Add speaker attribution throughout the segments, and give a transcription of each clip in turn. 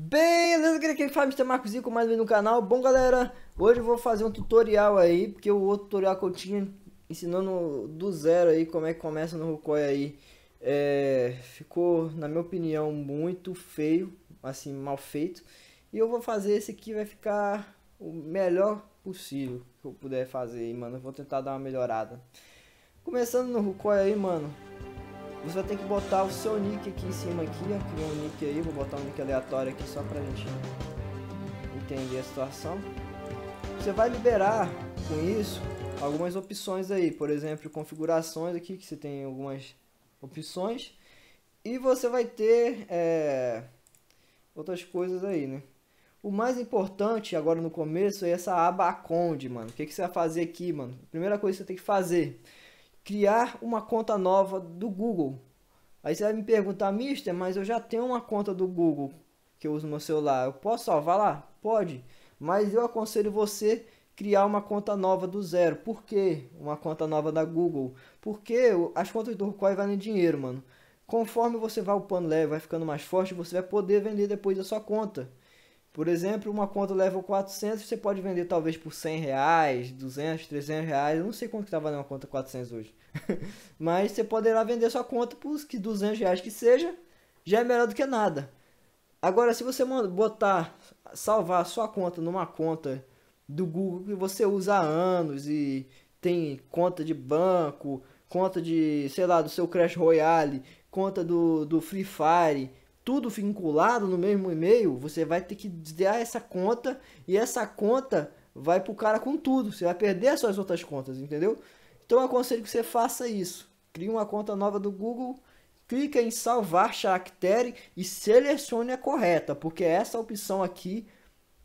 Speaker 1: Beleza, quem fala Mr. Marcozinho com mais um no canal. Bom, galera, hoje eu vou fazer um tutorial aí, porque o outro tutorial que eu tinha ensinando do zero aí como é que começa no Rokoi aí, é, ficou, na minha opinião, muito feio, assim, mal feito. E eu vou fazer esse aqui, vai ficar o melhor possível que eu puder fazer aí, mano. Eu vou tentar dar uma melhorada. Começando no Rokoi aí, mano, você vai ter que botar o seu nick aqui em cima aqui, ó. Criar um nick aí, vou botar um nick aleatório aqui só pra gente entender a situação. Você vai liberar com isso algumas opções aí, por exemplo, configurações aqui, que você tem algumas opções. E você vai ter é, outras coisas aí, né? O mais importante agora no começo é essa aba Aconde, mano. O que, que você vai fazer aqui, mano? A primeira coisa que você tem que fazer criar uma conta nova do Google. Aí você vai me perguntar, mister, mas eu já tenho uma conta do Google que eu uso no meu celular. Eu posso salvar lá? Pode. Mas eu aconselho você criar uma conta nova do zero. Por que uma conta nova da Google? Porque as contas do Rukoi valem dinheiro, mano. Conforme você vai upando level, vai ficando mais forte, você vai poder vender depois a sua conta. Por exemplo, uma conta level 400 você pode vender talvez por 100 reais, 200, 300 reais. Eu não sei quanto que tá valendo uma conta 400 hoje. Mas você poderá vender sua conta por que 200 reais que seja, já é melhor do que nada. Agora, se você botar, salvar sua conta numa conta do Google que você usa há anos e tem conta de banco, conta de, sei lá, do seu Crash Royale, conta do, do Free Fire, tudo vinculado no mesmo e-mail, você vai ter que desviar essa conta e essa conta vai pro cara com tudo. Você vai perder as suas outras contas, entendeu? Então eu aconselho que você faça isso. Crie uma conta nova do Google, clica em salvar Charactere e selecione a correta, porque essa opção aqui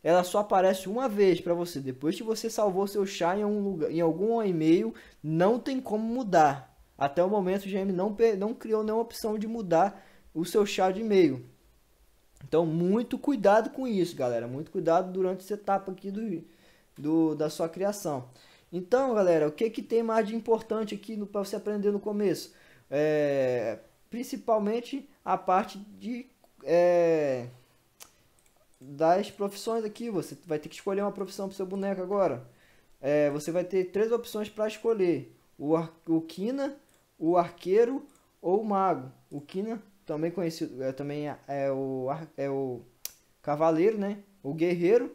Speaker 1: ela só aparece uma vez para você. Depois que você salvou seu chá em, um lugar, em algum e-mail, não tem como mudar. Até o momento o GM não, não criou nenhuma opção de mudar o seu chá de e-mail. Então, muito cuidado com isso, galera. Muito cuidado durante essa etapa aqui do, do da sua criação. Então, galera, o que, que tem mais de importante aqui para você aprender no começo? É, principalmente a parte de é, das profissões aqui. Você vai ter que escolher uma profissão para o seu boneco agora. É, você vai ter três opções para escolher: o, ar, o Kina, o Arqueiro ou o Mago. O Kina também conhecido, é, também é, é o, é o cavaleiro, né? O guerreiro.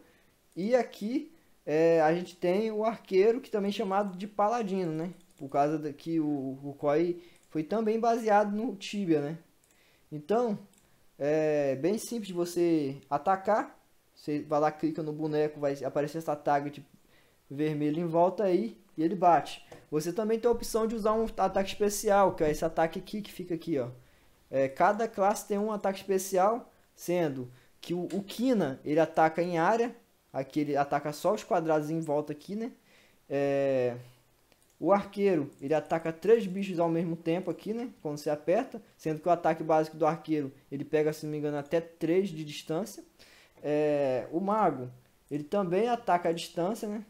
Speaker 1: E aqui é, a gente tem o arqueiro, que também é chamado de paladino, né? Por causa da, que o, o Koi foi também baseado no Tibia, né? Então, é bem simples de você atacar. Você vai lá, clica no boneco, vai aparecer essa tag de vermelho em volta aí e ele bate. Você também tem a opção de usar um ataque especial, que é esse ataque aqui que fica aqui, ó. É, cada classe tem um ataque especial, sendo que o, o Kina ele ataca em área, aqui ele ataca só os quadrados em volta aqui, né? É, o arqueiro ele ataca três bichos ao mesmo tempo aqui, né? Quando você aperta, sendo que o ataque básico do arqueiro ele pega, se não me engano, até três de distância. É, o mago ele também ataca a distância, né?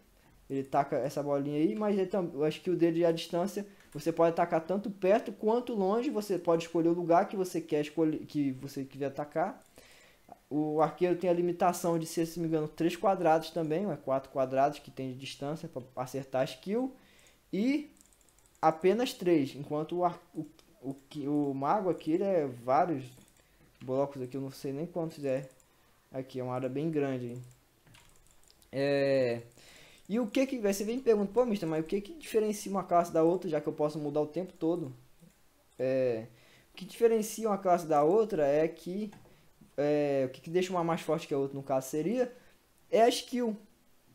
Speaker 1: Ele taca essa bolinha aí, mas ele, eu acho que o dele é a distância você pode atacar tanto perto quanto longe, você pode escolher o lugar que você quer escolher, que você quiser atacar. O arqueiro tem a limitação de ser, se me engano, 3 quadrados também, é 4 quadrados que tem de distância para acertar a skill. E apenas 3, enquanto o, ar, o, o, o mago aqui ele é vários blocos aqui, eu não sei nem quantos é. Aqui é uma área bem grande. É... E o que que. Aí você vem me pergunta, pô, mister, mas o que que diferencia uma classe da outra, já que eu posso mudar o tempo todo? É, o que diferencia uma classe da outra é que. É, o que, que deixa uma mais forte que a outra, no caso, seria. É a skill.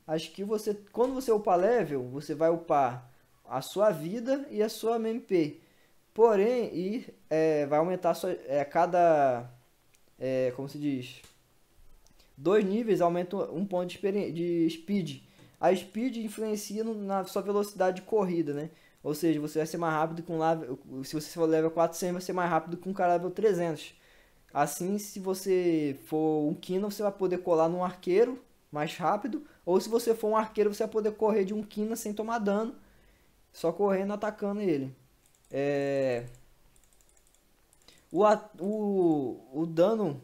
Speaker 1: A skill, você, quando você upar level, você vai upar a sua vida e a sua MP. Porém, e é, vai aumentar sua, é, cada. É, como se diz? Dois níveis aumenta um ponto de, de speed a speed influencia no, na sua velocidade de corrida, né? Ou seja, você vai ser mais rápido com level, se você for level 400, vai ser mais rápido com um cara level 300. Assim, se você for um Kino, você vai poder colar num arqueiro mais rápido, ou se você for um arqueiro, você vai poder correr de um Kina sem tomar dano, só correndo atacando ele. É... O, o, o dano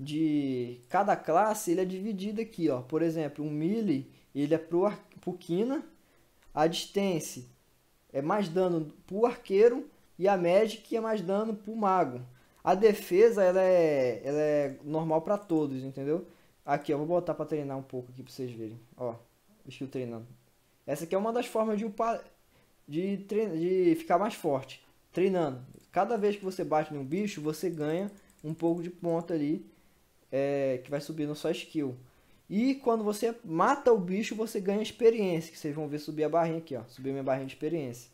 Speaker 1: de cada classe ele é dividido aqui, ó. Por exemplo, um melee ele é pro, ar, pro Kina. A distância é mais dano pro arqueiro e a Magic é mais dano pro mago. A defesa ela é, ela é normal para todos, entendeu? Aqui, eu vou botar para treinar um pouco aqui para vocês verem. Ó, skill treinando. Essa aqui é uma das formas de upar, de, treinar, de ficar mais forte. Treinando. Cada vez que você bate num bicho, você ganha um pouco de ponto ali, é, que vai subir na sua skill. E quando você mata o bicho, você ganha experiência. Que vocês vão ver subir a barrinha aqui, ó. Subir minha barrinha de experiência.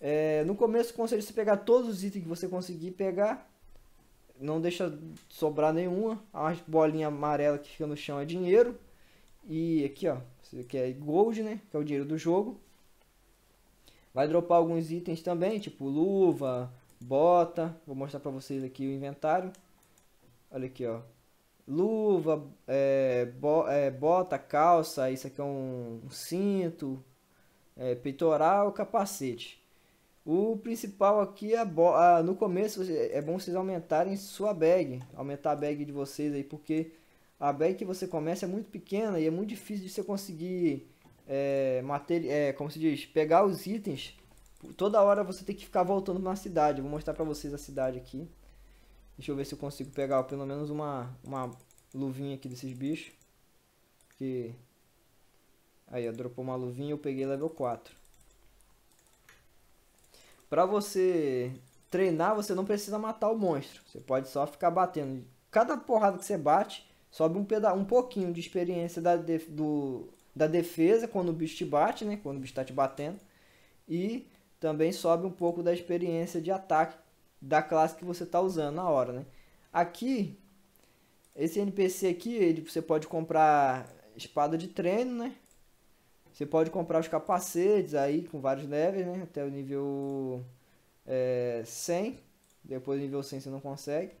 Speaker 1: É, no começo, conselho você pegar todos os itens que você conseguir pegar. Não deixa sobrar nenhuma. A bolinha amarela que fica no chão é dinheiro. E aqui, ó. você quer é gold, né? Que é o dinheiro do jogo. Vai dropar alguns itens também, tipo luva, bota. Vou mostrar pra vocês aqui o inventário. Olha aqui, ó luva, é, bo, é, bota, calça, isso aqui é um, um cinto, é, peitoral, capacete. O principal aqui é a, a no começo é bom vocês aumentarem sua bag, aumentar a bag de vocês aí, porque a bag que você começa é muito pequena e é muito difícil de você conseguir é, é, como se diz, pegar os itens. Toda hora você tem que ficar voltando para cidade. vou mostrar para vocês a cidade aqui. Deixa eu ver se eu consigo pegar pelo menos uma, uma luvinha aqui desses bichos. Que... Aí, ó, dropou uma luvinha e eu peguei level 4. Pra você treinar, você não precisa matar o monstro. Você pode só ficar batendo. Cada porrada que você bate, sobe um, peda um pouquinho de experiência da, def do, da defesa quando o bicho te bate, né? Quando o bicho tá te batendo. E também sobe um pouco da experiência de ataque da classe que você está usando na hora, né? Aqui, esse NPC aqui, ele, você pode comprar espada de treino, né? Você pode comprar os capacetes aí com vários níveis, né? Até o nível é, 100. Depois do nível 100 você não consegue.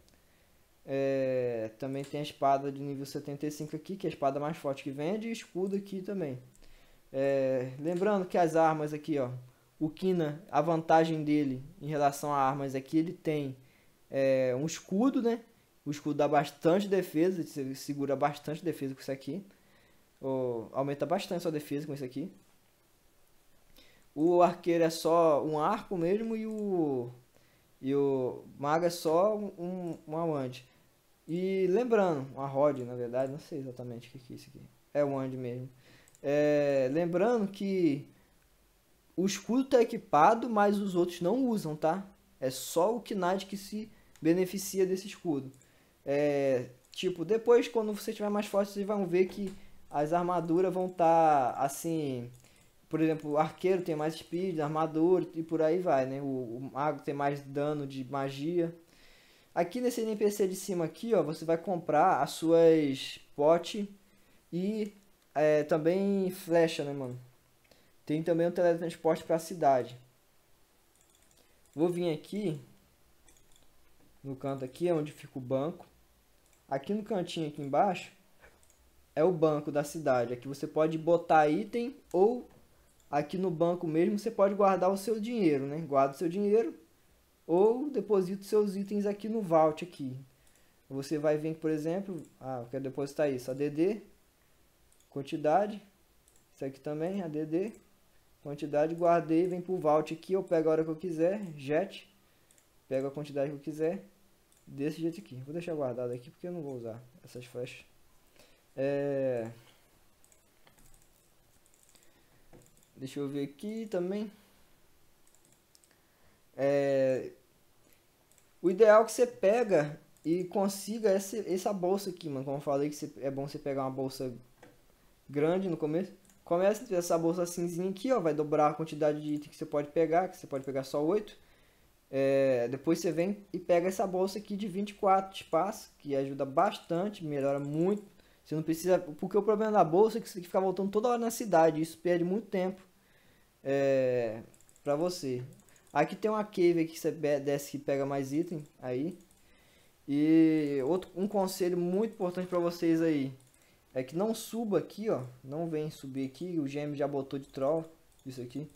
Speaker 1: É, também tem a espada de nível 75 aqui, que é a espada mais forte que vende. E escudo aqui também. É, lembrando que as armas aqui, ó. O Kina, a vantagem dele em relação a armas é que ele tem é, um escudo, né? O escudo dá bastante defesa, segura bastante defesa com isso aqui. Ou, aumenta bastante sua defesa com isso aqui. O arqueiro é só um arco mesmo e o, e o mago é só um, um amante. E lembrando, uma rod na verdade, não sei exatamente o que é isso aqui. É um ande mesmo. É, lembrando que o escudo está equipado, mas os outros não usam, tá? É só o Knight que se beneficia desse escudo. É, tipo, depois quando você tiver mais forte, vocês vão ver que as armaduras vão estar tá, assim, por exemplo, o arqueiro tem mais speed, armadura e por aí vai, né? O, o, mago tem mais dano de magia. Aqui nesse NPC de cima aqui, ó, você vai comprar as suas potes e é, também flecha, né, mano? Tem também o teletransporte para a cidade. Vou vir aqui, no canto aqui é onde fica o banco. Aqui no cantinho aqui embaixo é o banco da cidade. Aqui você pode botar item ou aqui no banco mesmo você pode guardar o seu dinheiro, né? Guarda o seu dinheiro ou deposita os seus itens aqui no vault aqui. Você vai vir, por exemplo, ah, eu quero depositar isso, ADD, quantidade, isso aqui também, ADD, Quantidade, guardei, vem pro vault aqui, eu pego a hora que eu quiser, jet, pego a quantidade que eu quiser, desse jeito aqui. Vou deixar guardado aqui porque eu não vou usar essas flechas. É... Deixa eu ver aqui também. É... O ideal é que você pega e consiga essa, essa bolsa aqui, mano. Como eu falei que você, é bom você pegar uma bolsa grande no começo. Começa essa bolsa cinzinha aqui, ó, vai dobrar a quantidade de item que você pode pegar, que você pode pegar só 8. É, depois você vem e pega essa bolsa aqui de 24 espaços, que ajuda bastante, melhora muito. Você não precisa. Porque o problema da bolsa é que você tem que ficar voltando toda hora na cidade. Isso perde muito tempo é, pra você. Aqui tem uma cave que você desce e pega mais item. Aí. E outro, um conselho muito importante para vocês aí. É que não suba aqui, ó. Não vem subir aqui. O GM já botou de troll. Isso aqui.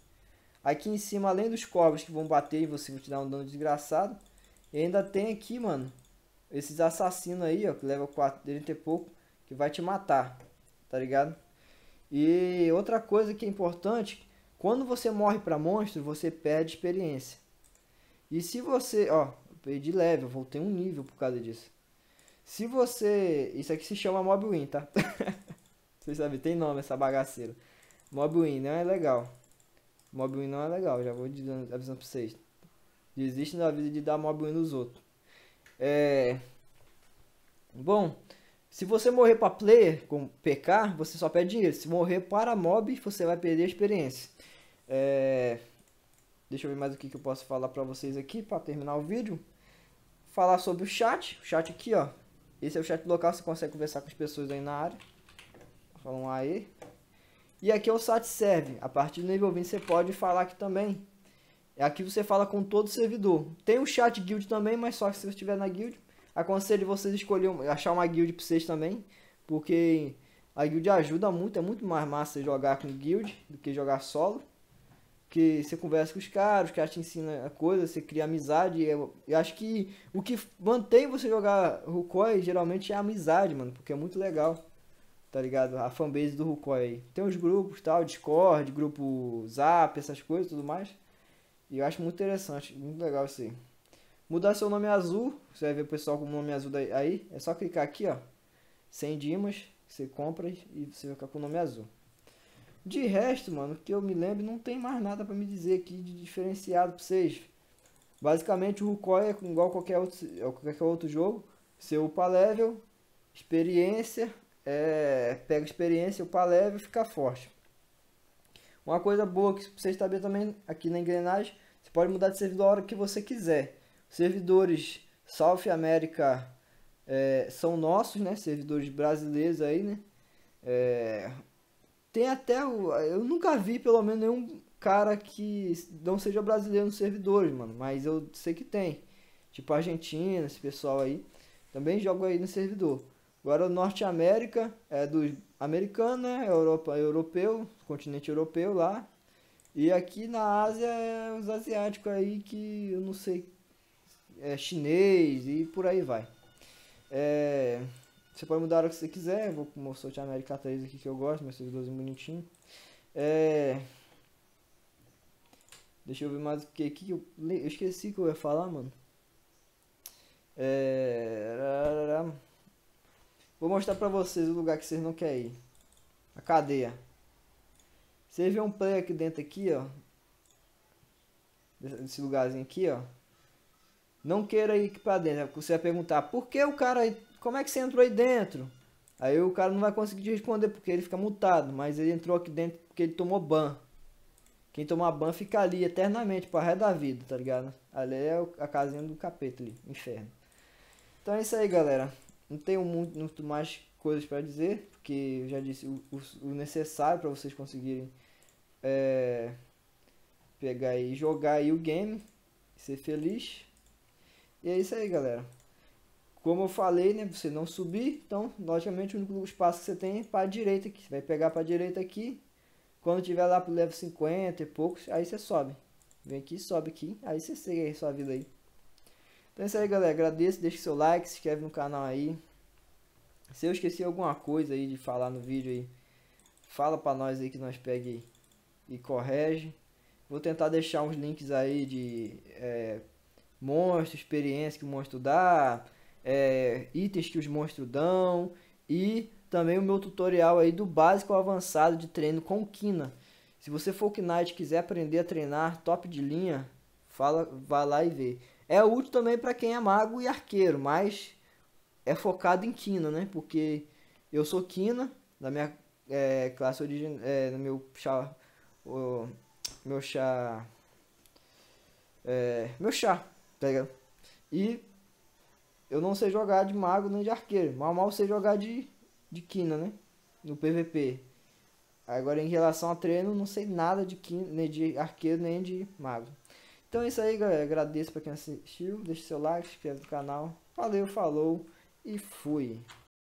Speaker 1: Aqui em cima, além dos cobras que vão bater em você, vão te dar um dano desgraçado. E ainda tem aqui, mano. Esses assassinos aí, ó. Que leva 40 e pouco. Que vai te matar. Tá ligado? E outra coisa que é importante. Quando você morre pra monstro, você perde experiência. E se você... Ó, perdi level. Voltei um nível por causa disso. Se você. Isso aqui se chama Win, tá? Vocês sabem, tem nome essa bagaceira. Win não né? é legal. Win não é legal, já vou avisando pra vocês. Desiste da vida de dar Win nos outros. É. Bom, se você morrer para player com PK, você só perde dinheiro. Se morrer para mob, você vai perder a experiência. É... Deixa eu ver mais o que, que eu posso falar para vocês aqui para terminar o vídeo. Falar sobre o chat. O chat aqui, ó. Esse é o chat local, você consegue conversar com as pessoas aí na área. Falam aí. E aqui é o site serve. A partir do nível 20 você pode falar aqui também. É aqui você fala com todo servidor. Tem o chat guild também, mas só que se você estiver na guild, aconselho vocês escolher achar uma guild para vocês também, porque a guild ajuda muito, é muito mais massa jogar com guild do que jogar solo. Porque você conversa com os caras, os caras te ensinam a coisa, você cria amizade. Eu, é eu acho que o que mantém você jogar Rukoi geralmente é a amizade, mano, porque é muito legal. Tá ligado? A fanbase do Rukoi aí. Tem os grupos, tal, Discord, grupo Zap, essas coisas tudo mais. E eu acho muito interessante, muito legal isso aí. Mudar seu nome azul, você vai ver o pessoal com o nome azul daí, aí. É só clicar aqui, ó. 100 dimas, você compra e você vai ficar com o nome azul. De resto, mano, que eu me lembro, não tem mais nada para me dizer aqui de diferenciado para vocês. Basicamente, o Rucoy é igual qualquer outro, é qualquer outro jogo. Você upa level, experiência, é, pega experiência, upa level e fica forte. Uma coisa boa que vocês sabem também aqui na engrenagem, você pode mudar de servidor a hora que você quiser. Servidores South America é, são nossos, né? Servidores brasileiros aí, né? É, tem até Eu nunca vi, pelo menos, nenhum cara que não seja brasileiro nos servidores, mano. Mas eu sei que tem. Tipo Argentina, esse pessoal aí. Também joga aí no servidor. Agora, Norte América é do americano, né? É Europa, é europeu, continente europeu lá. E aqui na Ásia é os asiáticos aí que eu não sei. É chinês e por aí vai. É. Você pode mudar o que você quiser. vou mostrar a América 3 aqui que eu gosto, meus servidorzinho bonitinho. É... Deixa eu ver mais que aqui eu, eu esqueci que eu ia falar, mano. É... Vou mostrar pra vocês o lugar que vocês não querem ir. A cadeia. você vê um play aqui dentro aqui, ó. Desse lugarzinho aqui, ó. Não queira ir pra dentro. Você vai perguntar, por que o cara como é que você entrou aí dentro? Aí o cara não vai conseguir te responder porque ele fica multado, mas ele entrou aqui dentro porque ele tomou ban. Quem tomar ban fica ali eternamente para resto da vida, tá ligado? Ali é a casinha do capeta ali, inferno. Então é isso aí, galera. Não tenho muito, muito mais coisas para dizer, porque eu já disse o, o, o necessário para vocês conseguirem é, pegar e jogar aí o game, ser feliz. E é isso aí, galera. Como eu falei, né, você não subir, então, logicamente, o único espaço que você tem é para a direita aqui. Você vai pegar para a direita aqui. Quando tiver lá para o level 50 e poucos, aí você sobe. Vem aqui, sobe aqui, aí você segue aí sua vida aí. Então é isso aí, galera. Agradeço, deixa seu like, se inscreve no canal aí. Se eu esqueci alguma coisa aí de falar no vídeo aí, fala para nós aí que nós pegue e correge. Vou tentar deixar uns links aí de é, eh, monstro, experiência que o monstro dá, é, itens que os monstros dão e também o meu tutorial aí do básico ao avançado de treino com quina. Se você for Knight e quiser aprender a treinar top de linha, fala, vá lá e vê. É útil também para quem é mago e arqueiro, mas é focado em quina, né? Porque eu sou quina, da minha é, classe original é, no meu chá, o, meu chá, é, meu chá, tá ligado? E eu não sei jogar de mago nem de arqueiro. Mal mal sei jogar de, de quina, né? No PVP. Agora em relação a treino, não sei nada de quina, nem de arqueiro, nem de mago. Então é isso aí, galera. Agradeço pra quem assistiu. Deixa seu like, se inscreve no canal. Valeu, falou e fui.